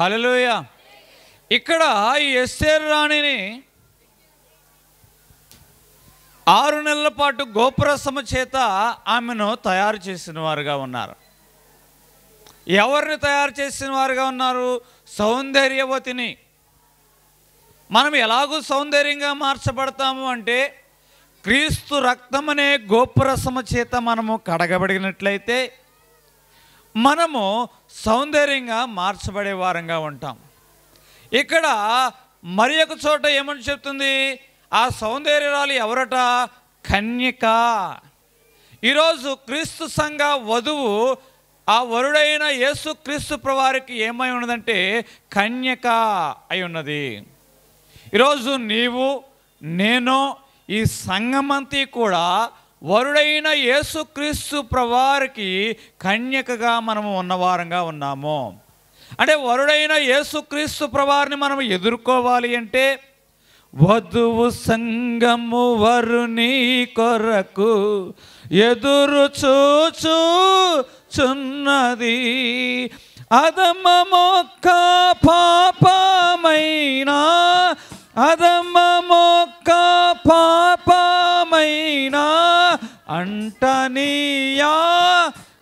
హలలోయ ఇక్కడ ఈ ఎస్ఏర్ రాణిని ఆరు నెలల పాటు గోపురసమ చేత ఆమెను తయారు చేసిన వారుగా ఉన్నారు ఎవరిని తయారు చేసిన వారుగా ఉన్నారు సౌందర్యవతిని మనం ఎలాగూ సౌందర్యంగా మార్చబడతాము అంటే క్రీస్తు రక్తమనే గోపురసమ చేత మనము కడగబడినట్లయితే మనము సౌందర్యంగా మార్చబడే వారంగా ఉంటాం ఇక్కడ మరి ఒక చోట ఏమని చెప్తుంది ఆ సౌందర్యరాలు ఎవరట కన్యక ఈరోజు క్రీస్తు సంఘ వధువు ఆ వరుడైన యేసు క్రీస్తు ప్రవారికి ఏమై ఉన్నదంటే కన్యక అయి ఉన్నది ఈరోజు నీవు నేను ఈ సంఘమంతి కూడా వరుడైన యేసుక్రీస్తు ప్రవారికి కన్యకగా మనము ఉన్నవారంగా ఉన్నాము అంటే వరుడైన యేసుక్రీస్తు ప్రవారిని మనం ఎదుర్కోవాలి అంటే వధువు సంగము వరుని కొరకు ఎదురు చూచు చున్నది అదమ్మ పాపమైనా అదమ్మ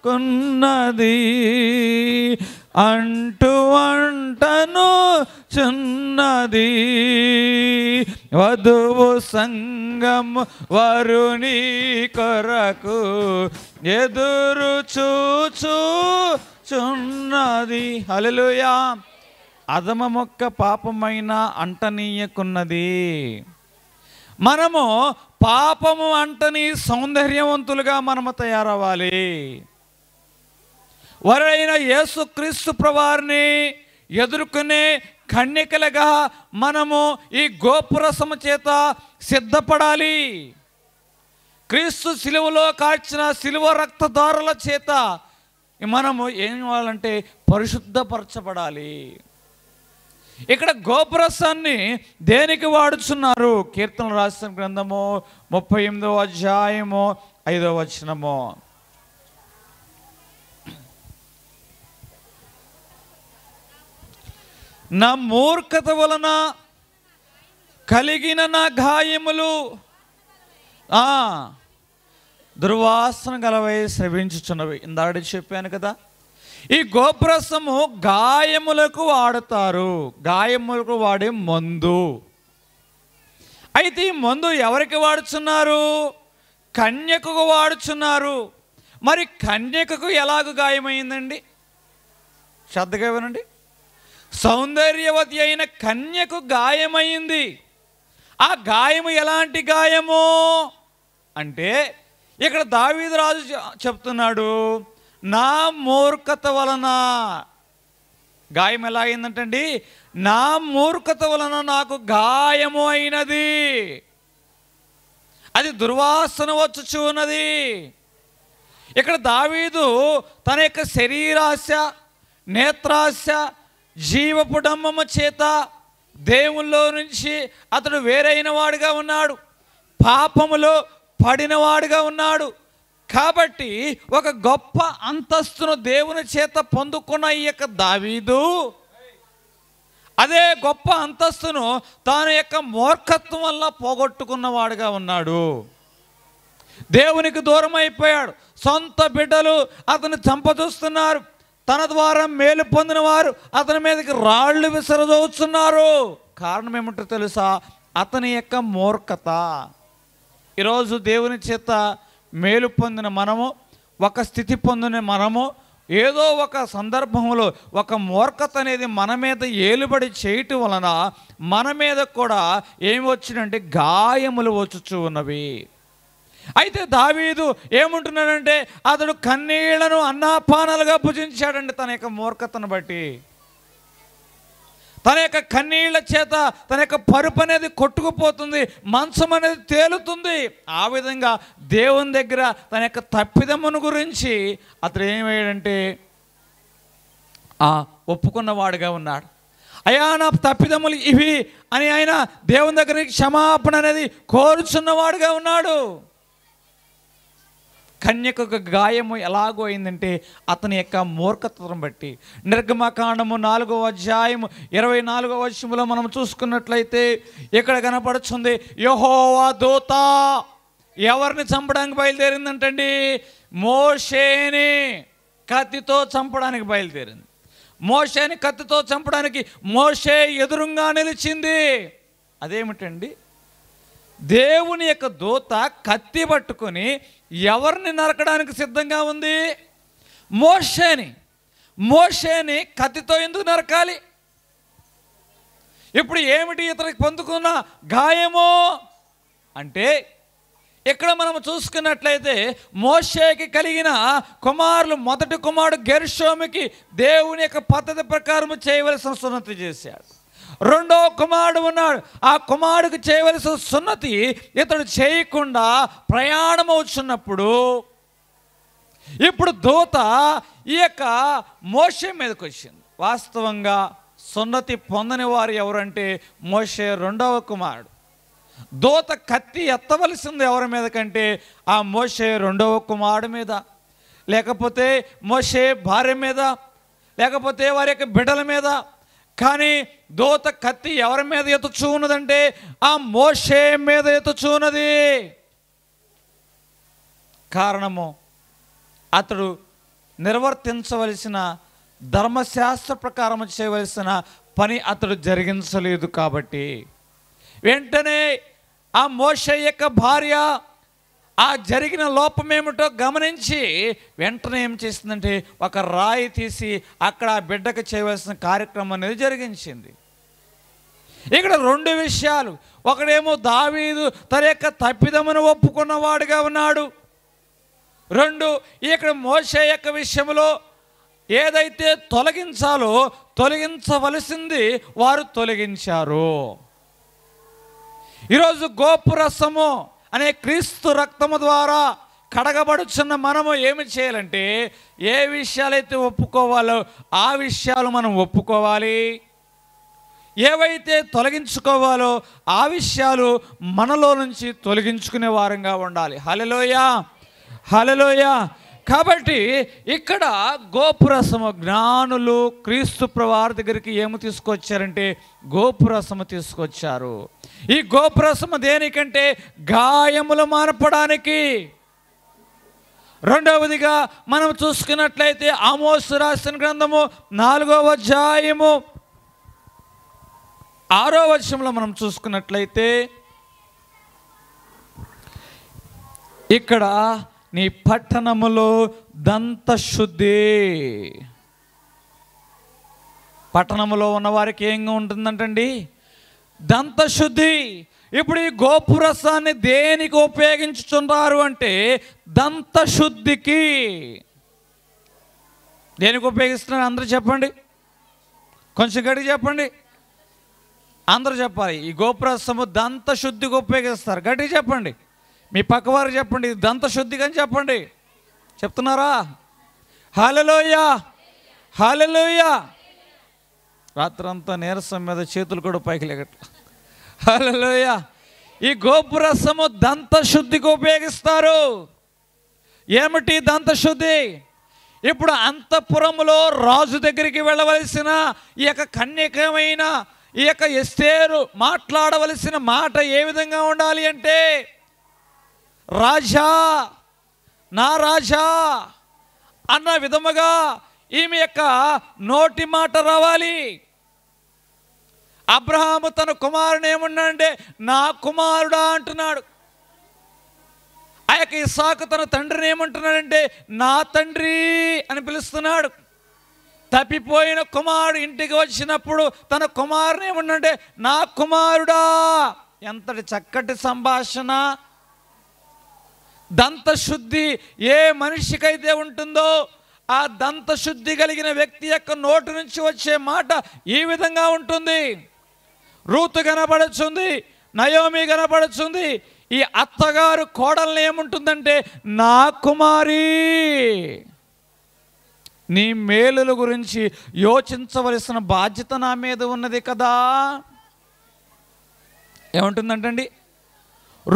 కున్నది అంటు అంటను చున్నది వధువు సంగం వరుణి కొరకు ఎదురు చూచు చున్నది అలలుయా అదమ మొక్క పాపమైన అంటనీయకున్నది మనము పాపము అంటని సౌందర్యవంతులుగా మనము తయారవ్వాలి యేసు యేసుక్రీస్తు ప్రవారిని ఎదుర్కొనే కన్యకలుగా మనము ఈ గోపురసము చేత సిద్ధపడాలి క్రీస్తు శిలువలో కాచిన శిలువ రక్తదారుల చేత మనము ఏం కావాలంటే పరిశుద్ధపరచబడాలి ఇక్కడ గోపురసాన్ని దేనికి వాడుచున్నారు కీర్తన రాసిన గ్రంథము ముప్పై ఎనిమిదో అధ్యాయము ఐదో వచనము నా మూర్ఖత వలన కలిగిన నా గాయములు దుర్వాసన గలవై శ్రవించుచున్నవి ఇందాడి చెప్పాను కదా ఈ గోప్రసము గాయములకు వాడతారు గాయములకు వాడే మందు అయితే ఈ మందు ఎవరికి వాడుచున్నారు కన్యకు వాడుచున్నారు మరి కన్యకకు ఎలాగ గాయమైందండి శ్రద్ధగా ఇవ్వనండి సౌందర్యవతి అయిన కన్యకు గాయమైంది ఆ గాయము ఎలాంటి గాయము అంటే ఇక్కడ దావీదు రాజు చెప్తున్నాడు నా మూర్ఖత వలన గాయం ఎలా అయిందంటండి నా మూర్ఖత వలన నాకు గాయము అయినది అది దుర్వాసన వచ్చుచు ఉన్నది ఇక్కడ దావీదు తన యొక్క శరీరాశ నేత్రాశ జీవపుడంబము చేత దేవుల్లో నుంచి అతడు వేరైన వాడుగా ఉన్నాడు పాపములో పడినవాడుగా ఉన్నాడు కాబట్టి ఒక గొప్ప అంతస్తును దేవుని చేత పొందుకున్న ఈ యొక్క దావీదు అదే గొప్ప అంతస్తును తాను యొక్క మూర్ఖత్వం వల్ల పోగొట్టుకున్నవాడుగా ఉన్నాడు దేవునికి దూరం అయిపోయాడు సొంత బిడ్డలు అతను చంపచూస్తున్నారు తన ద్వారా మేలు పొందిన వారు అతని మీదకి రాళ్ళు విసరదోచున్నారు కారణం ఏమిటో తెలుసా అతని యొక్క మూర్ఖత ఈరోజు దేవుని చేత మేలు పొందిన మనము ఒక స్థితి పొందిన మనము ఏదో ఒక సందర్భంలో ఒక మూర్ఖత అనేది మన మీద ఏలుబడి చేయటం వలన మన మీద కూడా ఏమి వచ్చినంటే గాయములు వచ్చుచు ఉన్నవి అయితే దావీదు ఏముంటున్నాడంటే అతడు కన్నీళ్లను అన్నాపానాలుగా భుజించాడండి తన యొక్క మూర్ఖతను బట్టి తన యొక్క కన్నీళ్ల చేత తన యొక్క పరుపు అనేది కొట్టుకుపోతుంది మంచం అనేది తేలుతుంది ఆ విధంగా దేవుని దగ్గర తన యొక్క తప్పిదమ్మను గురించి అతడు ఏమయ్యాడంటే ఒప్పుకున్నవాడుగా ఉన్నాడు అయా నా తప్పిదమ్ములు ఇవి అని ఆయన దేవుని దగ్గరికి క్షమాపణ అనేది కోరుచున్నవాడుగా ఉన్నాడు కన్యకు గాయము ఎలాగో అయిందంటే అతని యొక్క మూర్ఖత్వం బట్టి నిర్గమకాండము నాలుగవ అధ్యాయము ఇరవై నాలుగవ వర్షములో మనం చూసుకున్నట్లయితే ఇక్కడ కనపడుతుంది యహోవా దూత ఎవరిని చంపడానికి బయలుదేరిందంటండి మోషేని కత్తితో చంపడానికి బయలుదేరింది మోషేని కత్తితో చంపడానికి మోషే ఎదురుగా నిలిచింది అదేమిటండి దేవుని యొక్క దూత కత్తి పట్టుకొని ఎవరిని నరకడానికి సిద్ధంగా ఉంది మోషేని మోషేని కత్తితో ఎందుకు నరకాలి ఇప్పుడు ఏమిటి ఇతనికి పొందుకున్న గాయమో అంటే ఇక్కడ మనం చూసుకున్నట్లయితే మోషేకి కలిగిన కుమారులు మొదటి కుమారుడు గెరుషోమికి దేవుని యొక్క పద్ధతి ప్రకారం చేయవలసిన సున్నతి చేశాడు రెండో కుమారుడు ఉన్నాడు ఆ కుమారుడికి చేయవలసిన సున్నతి ఇతడు చేయకుండా ప్రయాణం అవుతున్నప్పుడు ఇప్పుడు దూత ఈ యొక్క మోషే మీదకి వచ్చింది వాస్తవంగా సున్నతి పొందని వారు ఎవరంటే మోషే రెండవ కుమారుడు దూత కత్తి ఎత్తవలసింది ఎవరి మీద కంటే ఆ మోషే రెండవ కుమారుడు మీద లేకపోతే మోషే భార్య మీద లేకపోతే వారి యొక్క బిడ్డల మీద కానీ దోత కత్తి ఎవరి మీద ఎత్తుచూ ఉన్నదంటే ఆ మోషే మీద ఎత్తుచూ ఉన్నది కారణము అతడు నిర్వర్తించవలసిన ధర్మశాస్త్ర ప్రకారం చేయవలసిన పని అతడు జరిగించలేదు కాబట్టి వెంటనే ఆ మోష యొక్క భార్య ఆ జరిగిన లోపమేమిటో గమనించి వెంటనే ఏం చేసిందంటే ఒక రాయి తీసి అక్కడ ఆ బిడ్డకు చేయవలసిన కార్యక్రమం అనేది జరిగించింది ఇక్కడ రెండు విషయాలు ఒకడేమో దావీదు తన యొక్క తప్పిదమును ఒప్పుకున్నవాడుగా ఉన్నాడు రెండు ఇక్కడ మోసే యొక్క విషయంలో ఏదైతే తొలగించాలో తొలగించవలసింది వారు తొలగించారు ఈరోజు గోపురసము అనే క్రీస్తు రక్తము ద్వారా కడగబడుచున్న మనము ఏమి చేయాలంటే ఏ విషయాలైతే ఒప్పుకోవాలో ఆ విషయాలు మనం ఒప్పుకోవాలి ఏవైతే తొలగించుకోవాలో ఆ విషయాలు మనలో నుంచి తొలగించుకునే వారంగా ఉండాలి హలలోయ హలలోయ కాబట్టి ఇక్కడ గోపురసము జ్ఞానులు క్రీస్తు ప్రవార్ దగ్గరికి ఏమి తీసుకొచ్చారంటే గోపురసము తీసుకొచ్చారు ఈ గోపురసమ దేనికంటే గాయములు మార్పడానికి రెండవదిగా మనం చూసుకున్నట్లయితే ఆమోసు రాసిన గ్రంథము నాలుగవ అధ్యాయము ఆరో వర్షంలో మనం చూసుకున్నట్లయితే ఇక్కడ నీ పట్టణములో దంతశుద్ధి పట్టణంలో ఉన్నవారికి ఏం ఉంటుందంటండి దంతశుద్ధి ఇప్పుడు ఈ గోపురసాన్ని దేనికి ఉపయోగించుతున్నారు అంటే దంతశుద్ధికి దేనికి ఉపయోగిస్తున్నారు అందరూ చెప్పండి కొంచెం గడి చెప్పండి అందరూ చెప్పాలి ఈ గోపురసము దంతశుద్ధికి ఉపయోగిస్తారు గట్టి చెప్పండి మీ పక్కవారు చెప్పండి దంత శుద్ధిగా చెప్పండి చెప్తున్నారా హాలలోయ హాలలోయ రాత్రంతా నీరసం మీద చేతులు కూడా పైకి లేగట్ల హాలలోయ ఈ గోపురసము దంత శుద్ధికి ఉపయోగిస్తారు ఏమిటి దంతశుద్ధి ఇప్పుడు అంతఃపురములో రాజు దగ్గరికి వెళ్ళవలసిన ఈ యొక్క కన్యకమైన ఈ యొక్క ఎస్తేరు మాట్లాడవలసిన మాట ఏ విధంగా ఉండాలి అంటే రాజా నా రాజా అన్న విధముగా ఈమె యొక్క నోటి మాట రావాలి అబ్రహాము తన కుమారుని ఏమున్నాడంటే నా కుమారుడా అంటున్నాడు ఆ యొక్క ఇసాకు తన తండ్రిని ఏమంటున్నాడంటే నా తండ్రి అని పిలుస్తున్నాడు తప్పిపోయిన కుమారుడు ఇంటికి వచ్చినప్పుడు తన కుమారుని ఏమన్నంటే నా కుమారుడా ఎంతటి చక్కటి సంభాషణ దంతశుద్ధి ఏ మనిషికైతే ఉంటుందో ఆ దంతశుద్ధి కలిగిన వ్యక్తి యొక్క నోటి నుంచి వచ్చే మాట ఈ విధంగా ఉంటుంది రూతు కనపడుచుంది నయోమి కనపడుచుంది ఈ అత్తగారు కోడల్ని ఏముంటుందంటే నా కుమారి నీ మేలుల గురించి యోచించవలసిన బాధ్యత నా మీద ఉన్నది కదా ఏమంటుందంటండి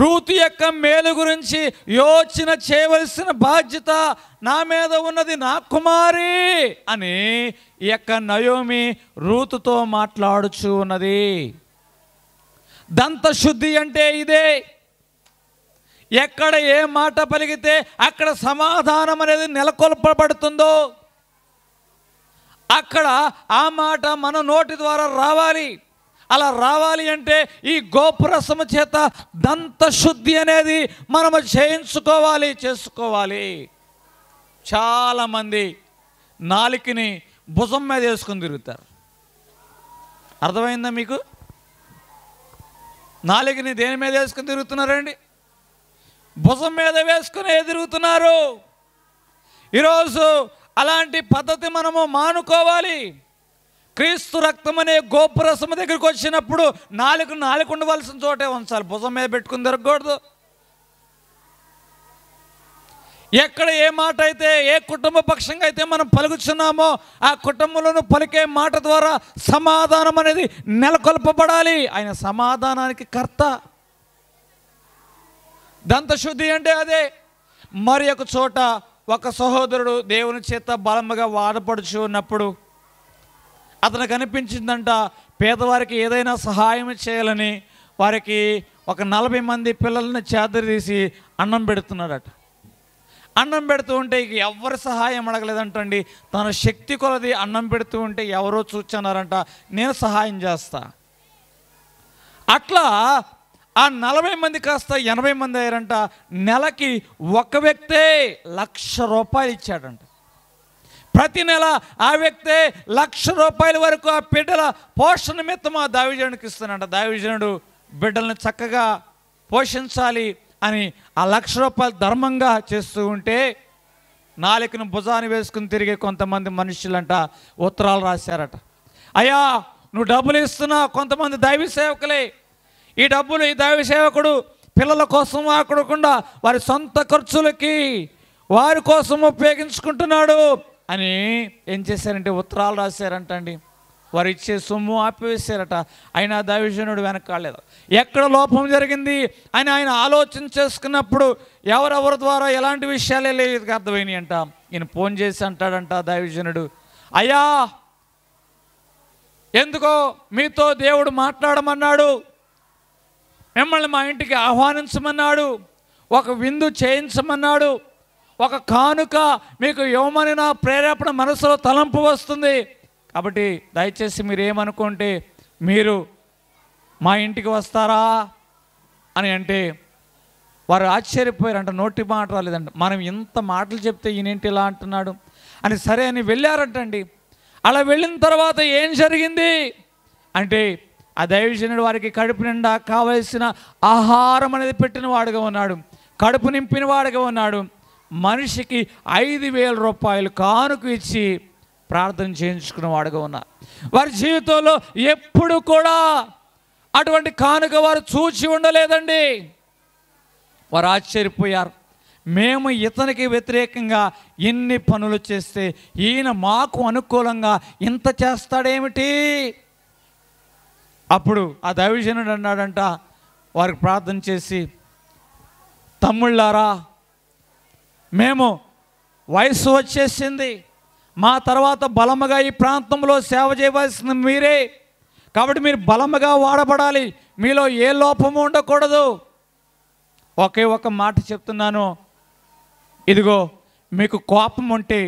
రూతు యొక్క మేలు గురించి యోచన చేయవలసిన బాధ్యత నా మీద ఉన్నది నా కుమారి అని ఈ యొక్క నయోమి రూతుతో మాట్లాడుచు ఉన్నది దంతశుద్ధి అంటే ఇదే ఎక్కడ ఏ మాట పలిగితే అక్కడ సమాధానం అనేది నెలకొల్పబడుతుందో అక్కడ ఆ మాట మన నోటి ద్వారా రావాలి అలా రావాలి అంటే ఈ గోపురసము చేత దంతశుద్ధి అనేది మనము చేయించుకోవాలి చేసుకోవాలి చాలామంది నాలికిని భుజం మీద వేసుకొని తిరుగుతారు అర్థమైందా మీకు నాలుగుని దేని మీద వేసుకొని తిరుగుతున్నారండి భుజం మీద వేసుకుని తిరుగుతున్నారు ఈరోజు అలాంటి పద్ధతి మనము మానుకోవాలి క్రీస్తు రక్తం అనే గోపురసం దగ్గరికి వచ్చినప్పుడు నాలుగు నాలుగు ఉండవలసిన చోటే ఉంచాలి భుజం మీద పెట్టుకుని తిరగకూడదు ఎక్కడ ఏ మాట అయితే ఏ కుటుంబ పక్షంగా అయితే మనం పలుకుతున్నామో ఆ కుటుంబంలోనూ పలికే మాట ద్వారా సమాధానం అనేది నెలకొల్పబడాలి ఆయన సమాధానానికి కర్త దంతశుద్ధి అంటే అదే మరి ఒక చోట ఒక సహోదరుడు దేవుని చేత బలముగా వాడపడుచు ఉన్నప్పుడు అతనికి అనిపించిందంట పేదవారికి ఏదైనా సహాయం చేయాలని వారికి ఒక నలభై మంది పిల్లల్ని చేదరీసి అన్నం పెడుతున్నాడట అన్నం పెడుతూ ఉంటే ఇక ఎవరి సహాయం అడగలేదంటండి తన శక్తి కొలది అన్నం పెడుతూ ఉంటే ఎవరో చూచన్నారంట నేను సహాయం చేస్తా అట్లా ఆ నలభై మంది కాస్త ఎనభై మంది అయ్యారంట నెలకి ఒక వ్యక్తే లక్ష రూపాయలు ఇచ్చాడంట ప్రతి నెల ఆ వ్యక్తే లక్ష రూపాయల వరకు ఆ బిడ్డల పోషణ మిత్తం ఆ దావిజనుడికి ఇస్తున్నాడు దావిజనుడు బిడ్డలను చక్కగా పోషించాలి అని ఆ లక్ష రూపాయలు ధర్మంగా చేస్తూ ఉంటే నాలుకను భుజాన్ని వేసుకుని తిరిగే కొంతమంది మనుషులంట ఉత్తరాలు రాశారట అయ్యా నువ్వు డబ్బులు ఇస్తున్నా కొంతమంది దైవ సేవకులే ఈ డబ్బులు ఈ దైవ సేవకుడు పిల్లల కోసం ఆకుడకుండా వారి సొంత ఖర్చులకి వారి కోసం ఉపయోగించుకుంటున్నాడు అని ఏం చేశారంటే ఉత్తరాలు రాశారంట అండి వారు ఇచ్చే సొమ్ము ఆపివేశారట ఆయన దావిజనుడు కాలేదు ఎక్కడ లోపం జరిగింది అని ఆయన ఆలోచన చేసుకున్నప్పుడు ఎవరెవరి ద్వారా ఎలాంటి విషయాలే లేదు అర్థమైనాయి అంట ఈయన ఫోన్ చేసి అంటాడంట దావిజనుడు అయ్యా ఎందుకో మీతో దేవుడు మాట్లాడమన్నాడు మిమ్మల్ని మా ఇంటికి ఆహ్వానించమన్నాడు ఒక విందు చేయించమన్నాడు ఒక కానుక మీకు ఇవ్వమని నా ప్రేరేపణ మనసులో తలంపు వస్తుంది కాబట్టి దయచేసి మీరు ఏమనుకుంటే మీరు మా ఇంటికి వస్తారా అని అంటే వారు ఆశ్చర్యపోయారు అంటే నోటి మాట రాలేదండి మనం ఇంత మాటలు చెప్తే ఈయనేంటి ఇలా అంటున్నాడు అని సరే అని వెళ్ళారంటండి అలా వెళ్ళిన తర్వాత ఏం జరిగింది అంటే ఆ దైవజనుడు వారికి కడుపు నిండా కావలసిన ఆహారం అనేది పెట్టిన వాడుగా ఉన్నాడు కడుపు నింపిన వాడుగా ఉన్నాడు మనిషికి ఐదు వేల రూపాయలు కానుక ఇచ్చి ప్రార్థన చేయించుకున్నవాడుగా ఉన్నారు వారి జీవితంలో ఎప్పుడు కూడా అటువంటి కానుక వారు చూచి ఉండలేదండి వారు ఆశ్చర్యపోయారు మేము ఇతనికి వ్యతిరేకంగా ఎన్ని పనులు చేస్తే ఈయన మాకు అనుకూలంగా ఇంత చేస్తాడేమిటి అప్పుడు ఆ దైవజనుడు అన్నాడంట వారికి ప్రార్థన చేసి తమ్ముళ్ళారా మేము వయసు వచ్చేసింది మా తర్వాత బలముగా ఈ ప్రాంతంలో సేవ చేయవలసిన మీరే కాబట్టి మీరు బలముగా వాడబడాలి మీలో ఏ లోపము ఉండకూడదు ఒకే ఒక మాట చెప్తున్నాను ఇదిగో మీకు కోపం ఉంటే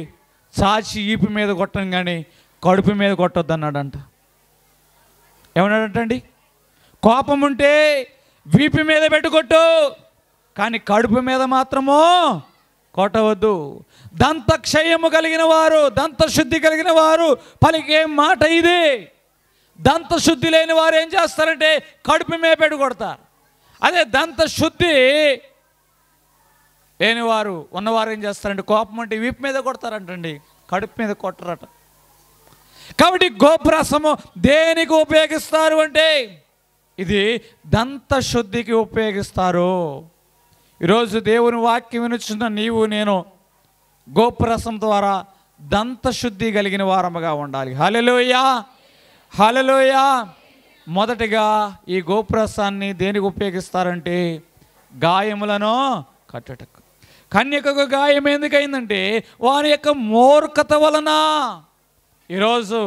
చాచి ఈపి మీద కొట్టడం కానీ కడుపు మీద కొట్టద్దు అన్నాడంట ఏమన్నాడంటండి కోపం ఉంటే వీపు మీద పెట్టుకొట్టు కానీ కడుపు మీద మాత్రము కొట్టవద్దు దంతక్షయము కలిగిన వారు దంతశుద్ధి కలిగిన వారు పలికే మాట ఇదే దంతశుద్ధి లేని వారు ఏం చేస్తారంటే కడుపు మేపెడు కొడతారు అదే దంతశుద్ధి లేనివారు ఉన్నవారు ఏం చేస్తారంటే కోపం అంటే వీపు మీద కొడతారంటండి కడుపు మీద కొట్టరట కాబట్టి గోప్రసము దేనికి ఉపయోగిస్తారు అంటే ఇది దంతశుద్ధికి ఉపయోగిస్తారు ఈరోజు దేవుని వాక్యం వినుచున్న నీవు నేను గోపురసం ద్వారా దంతశుద్ధి కలిగిన వారముగా ఉండాలి హలలోయా హలలోయా మొదటిగా ఈ గోపురసాన్ని దేనికి ఉపయోగిస్తారంటే గాయములను కట్టటకు కన్యకకు గాయం ఎందుకైందంటే వారి యొక్క మూర్ఖత వలన ఈరోజు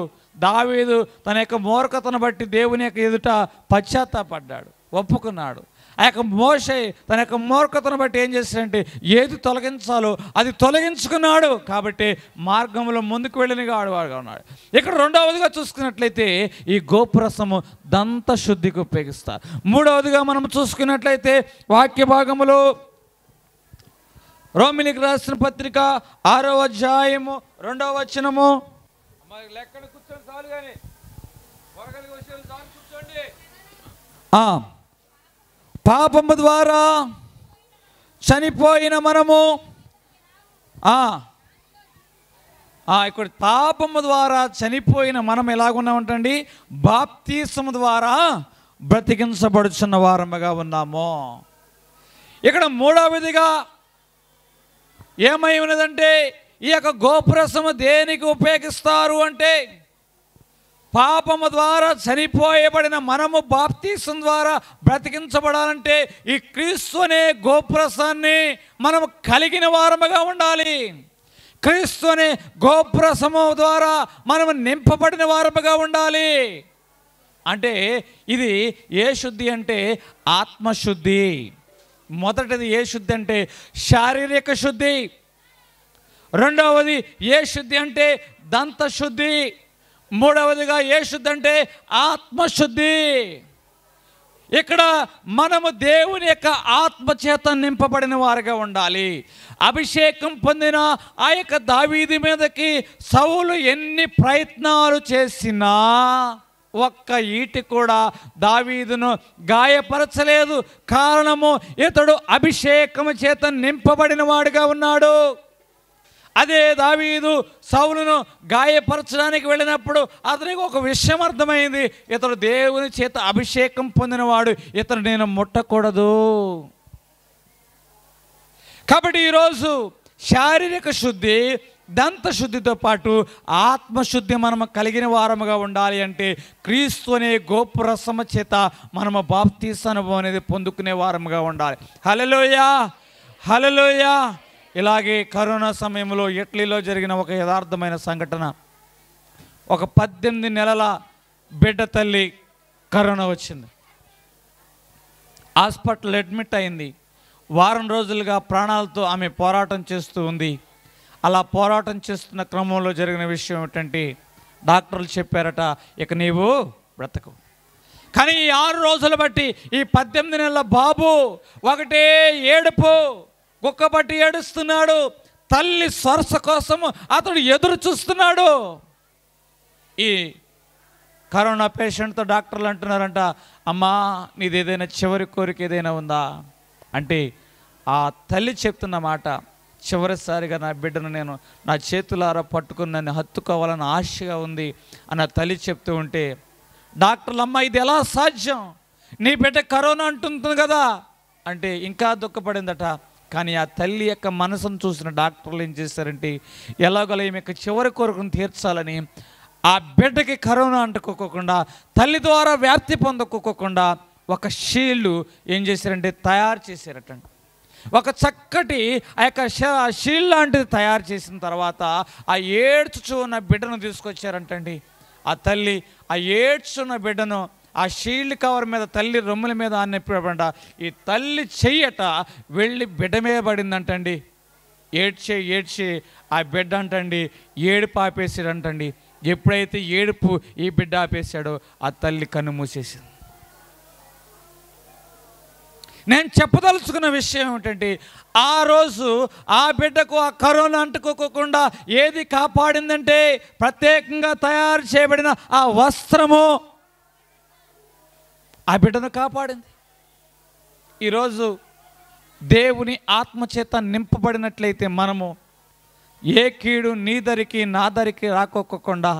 దావీదు తన యొక్క మూర్ఖతను బట్టి దేవుని యొక్క ఎదుట పశ్చాత్తాపడ్డాడు ఒప్పుకున్నాడు ఆ యొక్క మోసే తన యొక్క మూర్ఖతను బట్టి ఏం చేశాడంటే ఏది తొలగించాలో అది తొలగించుకున్నాడు కాబట్టి మార్గంలో ముందుకు వెళ్ళిన ఆడవాడుగా ఉన్నాడు ఇక్కడ రెండవదిగా చూసుకున్నట్లయితే ఈ గోపురసము దంత శుద్ధికి ఉపయోగిస్తారు మూడవదిగా మనం చూసుకున్నట్లయితే వాక్య భాగములో రోమిలికి రాసిన పత్రిక ఆరో అధ్యాయము రెండవ వచనము లెక్కన కూర్చొని చాలు కానీ కూర్చోండి పాపము ద్వారా చనిపోయిన మనము ఇక్కడ పాపము ద్వారా చనిపోయిన మనం ఎలాగున్నామంటండి బాప్తీసము ద్వారా బ్రతికించబడుచున్న వారముగా ఉన్నాము ఇక్కడ మూడవదిగా ఏమై ఉన్నదంటే ఈ యొక్క గోపురసము దేనికి ఉపయోగిస్తారు అంటే పాపము ద్వారా చనిపోయబడిన మనము బాప్తీసం ద్వారా బ్రతికించబడాలంటే ఈ క్రీస్తు అనే గోప్రసాన్ని మనం కలిగిన వారముగా ఉండాలి క్రీస్తు అనే గోప్రసము ద్వారా మనము నింపబడిన వారముగా ఉండాలి అంటే ఇది ఏ శుద్ధి అంటే ఆత్మశుద్ధి మొదటిది ఏ శుద్ధి అంటే శారీరక శుద్ధి రెండవది ఏ శుద్ధి అంటే దంతశుద్ధి మూడవదిగా ఏ శుద్ధి అంటే ఆత్మశుద్ధి ఇక్కడ మనము దేవుని యొక్క ఆత్మచేత నింపబడిన వారిగా ఉండాలి అభిషేకం పొందిన ఆ యొక్క దావీది మీదకి సౌలు ఎన్ని ప్రయత్నాలు చేసినా ఒక్క ఈటి కూడా దావీదును గాయపరచలేదు కారణము ఇతడు అభిషేకము చేత నింపబడిన వాడుగా ఉన్నాడు అదే దావీదు సౌలును గాయపరచడానికి వెళ్ళినప్పుడు అతనికి ఒక విషయం అర్థమైంది ఇతడు దేవుని చేత అభిషేకం పొందినవాడు ఇతను నేను ముట్టకూడదు కాబట్టి ఈరోజు శారీరక శుద్ధి దంతశుద్ధితో పాటు ఆత్మశుద్ధి మనము కలిగిన వారముగా ఉండాలి అంటే క్రీస్తు అనే గోపురసమ చేత మనము బాప్తీస్ అనుభవం అనేది పొందుకునే వారముగా ఉండాలి హలలోయా హలలోయా ఇలాగే కరోనా సమయంలో ఇటలీలో జరిగిన ఒక యథార్థమైన సంఘటన ఒక పద్దెనిమిది నెలల బిడ్డ తల్లి కరోనా వచ్చింది హాస్పిటల్ అడ్మిట్ అయింది వారం రోజులుగా ప్రాణాలతో ఆమె పోరాటం చేస్తూ ఉంది అలా పోరాటం చేస్తున్న క్రమంలో జరిగిన విషయం ఏమిటంటే డాక్టర్లు చెప్పారట ఇక నీవు బ్రతకు కానీ ఈ ఆరు రోజులు బట్టి ఈ పద్దెనిమిది నెలల బాబు ఒకటే ఏడుపు కుక్కబట్టి ఏడుస్తున్నాడు తల్లి స్వరస కోసం అతడు ఎదురు చూస్తున్నాడు ఈ కరోనా పేషెంట్తో డాక్టర్లు అంటున్నారంట అమ్మా నీది ఏదైనా చివరి కోరిక ఏదైనా ఉందా అంటే ఆ తల్లి చెప్తున్న మాట చివరిసారిగా నా బిడ్డను నేను నా చేతులారా పట్టుకుని నన్ను హత్తుకోవాలని ఆశగా ఉంది అని తల్లి చెప్తూ ఉంటే డాక్టర్లు అమ్మ ఇది ఎలా సాధ్యం నీ బిడ్డ కరోనా అంటుంది కదా అంటే ఇంకా దుఃఖపడిందట కానీ ఆ తల్లి యొక్క మనసును చూసిన డాక్టర్లు ఏం చేశారంటే ఎలాగోలా ఈమె యొక్క చివరి కొరకును తీర్చాలని ఆ బిడ్డకి కరోనా అంటుకోకుండా తల్లి ద్వారా వ్యాప్తి పొందుకోకుండా ఒక షీల్డ్ ఏం చేశారంటే తయారు చేశారట ఒక చక్కటి ఆ యొక్క షీల్డ్ లాంటిది తయారు చేసిన తర్వాత ఆ ఏడ్చుచు ఉన్న బిడ్డను తీసుకొచ్చారంటండి ఆ తల్లి ఆ ఏడ్చున్న బిడ్డను ఆ షీల్డ్ కవర్ మీద తల్లి రొమ్ముల మీద అన్నప్పుడంట ఈ తల్లి చెయ్యట వెళ్ళి బిడ్డమే మీద పడిందంటండి ఏడ్చే ఏడ్చి ఆ బిడ్డ అంటండి ఆపేసాడు అంటండి ఎప్పుడైతే ఏడుపు ఈ బిడ్డ ఆపేశాడో ఆ తల్లి కన్ను మూసేసింది నేను చెప్పదలుచుకున్న విషయం ఏమిటంటే ఆ రోజు ఆ బిడ్డకు ఆ కరోనా అంటుకోకుండా ఏది కాపాడిందంటే ప్రత్యేకంగా తయారు చేయబడిన ఆ వస్త్రము ఆ బిడ్డను కాపాడింది ఈరోజు దేవుని ఆత్మచేత నింపబడినట్లయితే మనము ఏ కీడు నీ ధరికి నా ధరికి రాకోకుండా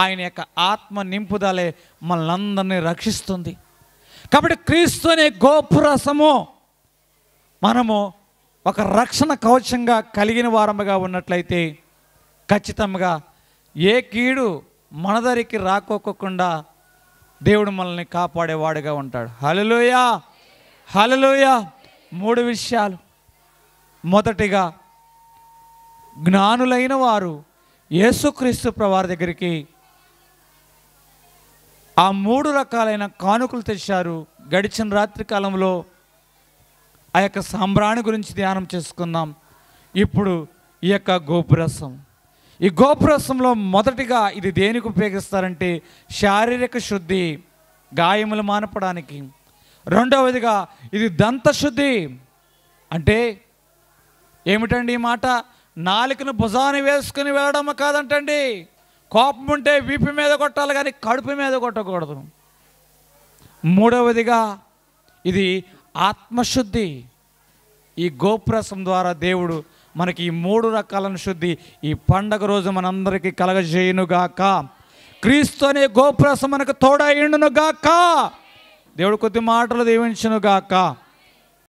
ఆయన యొక్క ఆత్మ నింపుదలే మనల్ని రక్షిస్తుంది కాబట్టి క్రీస్తు అనే గోపురసము మనము ఒక రక్షణ కవచంగా కలిగిన వారముగా ఉన్నట్లయితే ఖచ్చితంగా ఏ కీడు మనదరికి రాకోకుండా దేవుడు మనల్ని కాపాడేవాడుగా ఉంటాడు హలలుయా హలలుయా మూడు విషయాలు మొదటిగా జ్ఞానులైన వారు యేసుక్రీస్తు ప్రవారి దగ్గరికి ఆ మూడు రకాలైన కానుకలు తెచ్చారు గడిచిన రాత్రి కాలంలో ఆ యొక్క సాంబ్రాణి గురించి ధ్యానం చేసుకుందాం ఇప్పుడు ఈ యొక్క గోపురసం ఈ గోప్రసంలో మొదటిగా ఇది దేనికి ఉపయోగిస్తారంటే శారీరక శుద్ధి గాయములు మానపడానికి రెండవదిగా ఇది దంతశుద్ధి అంటే ఏమిటండి ఈ మాట నాలుకను భుజాన్ని వేసుకుని వెళ్ళడం కాదంటండి కోపం ఉంటే వీపు మీద కొట్టాలి కానీ కడుపు మీద కొట్టకూడదు మూడవదిగా ఇది ఆత్మశుద్ధి ఈ గోప్రసం ద్వారా దేవుడు మనకి ఈ మూడు రకాల శుద్ధి ఈ పండగ రోజు మనందరికీ కలగజేయునుగాక క్రీస్తు అనే గోప్రస మనకు తోడయిండునుగాక దేవుడు కొద్ది మాటలు దీవించునుగాక